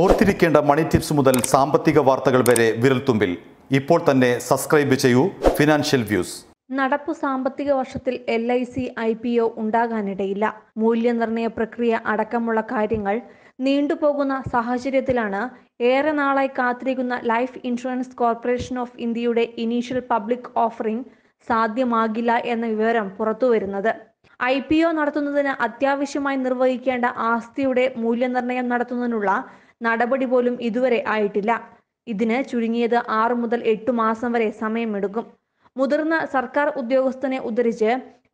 ഓർത്തിരിക്കേണ്ട മണി ടിപ്സ് മുതൽ സാമ്പത്തിക വാർത്തകൾ വരെ വിരൽത്തുമ്പിൽ ഇപ്പോൾ തന്നെ സബ്സ്ക്രൈബ് ചെയ്യൂ ഫിനാൻഷ്യൽ വ്യൂസ് നടപ്പു സാമ്പത്തിക വർഷത്തിൽ L I C I P O ഉണ്ടാകാനിടയില്ല മൂല്യനിർണ്ണയ പ്രക്രിയ അടക്കമുള്ള കാര്യങ്ങൾ നീണ്ടുപോകുന്ന സാഹചര്യത്തിലാണ് ഏറെ നാളായി കാത്തിരിക്കുന്ന ലൈഫ് ഇൻഷുറൻസ് കോർപ്പറേഷൻ ഓഫ് ഇന്ത്യയുടെ ഇനീഷ്യൽ പബ്ലിക് ഓഫറിംഗ് സാധ്യമാകില്ല എന്ന വിവരം പുറത്തുവരുന്നത് ഐ പി ഒ നടത്തുന്നതിന് അത്യാവശ്യമായി നിർവഹിക്കേണ്ട ആസ്തിയുടെ മൂല്യനിർണ്ണയം നടത്തുന്നതിനുള്ള നടപടി പോലും ഇതുവരെ ആയിട്ടില്ല ഇതിന് ചുരുങ്ങിയത് ആറു മുതൽ എട്ടു മാസം വരെ സമയമെടുക്കും മുതിർന്ന സർക്കാർ ഉദ്യോഗസ്ഥനെ ഉദ്ധരിച്ച്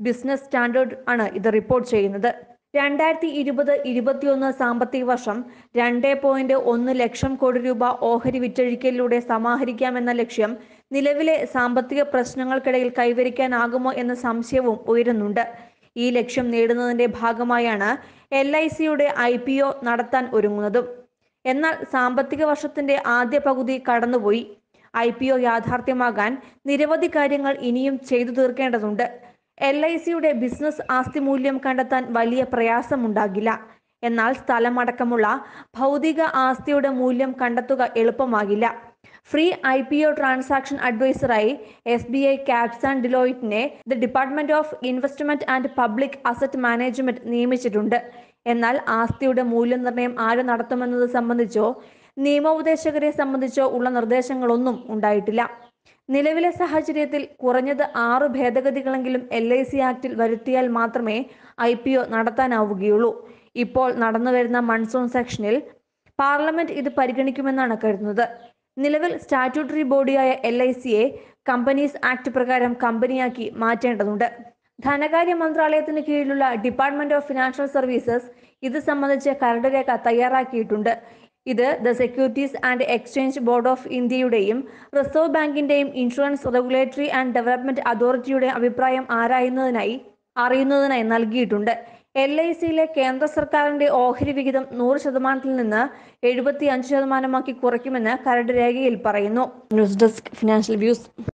ബിസിനസ് സ്റ്റാൻഡേർഡ് ആണ് ഇത് റിപ്പോർട്ട് ചെയ്യുന്നത് രണ്ടായിരത്തി ഇരുപത് ഇരുപത്തിയൊന്ന് സാമ്പത്തിക വർഷം രണ്ട് പോയിന്റ് ഒന്ന് ലക്ഷം കോടി രൂപ ഓഹരി വിറ്റഴിക്കലിലൂടെ സമാഹരിക്കാമെന്ന ലക്ഷ്യം നിലവിലെ സാമ്പത്തിക പ്രശ്നങ്ങൾക്കിടയിൽ കൈവരിക്കാനാകുമോ എന്ന സംശയവും ഉയരുന്നുണ്ട് ഈ ലക്ഷ്യം നേടുന്നതിന്റെ ഭാഗമായാണ് എൽ ഐ സിയുടെ ഐ പി ഒ നടത്താൻ ഒരുങ്ങുന്നതും എന്നാൽ സാമ്പത്തിക വർഷത്തിന്റെ ആദ്യ പകുതി കടന്നുപോയി ഐ പി ഒ യാഥാർത്ഥ്യമാകാൻ നിരവധി കാര്യങ്ങൾ ഇനിയും ചെയ്തു തീർക്കേണ്ടതുണ്ട് എൽ ഐ സിയുടെ ബിസിനസ് ആസ്തി മൂല്യം കണ്ടെത്താൻ വലിയ പ്രയാസമുണ്ടാകില്ല എന്നാൽ സ്ഥലമടക്കമുള്ള ഭൗതിക ആസ്തിയുടെ മൂല്യം കണ്ടെത്തുക എളുപ്പമാകില്ല pre I P O transaction അഡ്വൈസറായി S B I caps and ഡിലോയിറ്റിനെ the department of investment and public asset management നിയമിച്ചിട്ടുണ്ട് എന്നാൽ ആസ്തിയുടെ മൂല്യനിർണ്ണയം ആര് നടത്തുമെന്നത് സംബന്ധിച്ചോ നിയമോപദേശകരെ സംബന്ധിച്ചോ ഉള്ള നിർദ്ദേശങ്ങളൊന്നും ഉണ്ടായിട്ടില്ല നിലവിലെ സാഹചര്യത്തിൽ കുറഞ്ഞത് ആറ് ഭേദഗതികളെങ്കിലും എൽ ഐ സി ആക്ടിൽ വരുത്തിയാൽ മാത്രമേ ഐ പി ഒ നടത്താനാവുകയുള്ളൂ ഇപ്പോൾ നടന്നുവരുന്ന മൺസൂൺ സെക്ഷനിൽ പാർലമെന്റ് ഇത് പരിഗണിക്കുമെന്നാണ് കരുതുന്നത് നിലവിൽ സ്റ്റാറ്റ്യൂട്ടറി ബോഡിയായ എൽ ഐ സിയെ കമ്പനീസ് ആക്ട് പ്രകാരം കമ്പനിയാക്കി മാറ്റേണ്ടതുണ്ട് ധനകാര്യ മന്ത്രാലയത്തിന് കീഴിലുള്ള ഡിപ്പാർട്ട്മെന്റ് ഓഫ് ഫിനാൻഷ്യൽ സർവീസസ് ഇത് സംബന്ധിച്ച് കരട് രേഖ തയ്യാറാക്കിയിട്ടുണ്ട് ഇത് the securities and exchange board of ഇന്ത്യയുടെയും റിസർവ് ബാങ്കിന്റെയും ഇൻഷുറൻസ് റെഗുലേറ്ററി ആൻഡ് ഡെവലപ്മെന്റ് അതോറിറ്റിയുടെ അഭിപ്രായം ആരായുന്നതിനായി അറിയുന്നതിനായി നൽകിയിട്ടുണ്ട് എൽ ഐ സിയിലെ കേന്ദ്ര സർക്കാരിന്റെ ഓഹരി വിഹിതം നൂറ് ശതമാനത്തിൽ നിന്ന് എഴുപത്തി അഞ്ച് ശതമാനമാക്കി കുറയ്ക്കുമെന്ന് കരട് രേഖയിൽ പറയുന്നു ന്യൂസ് ഡെസ്ക് ഫിനാൻഷ്യൽ വ്യൂസ്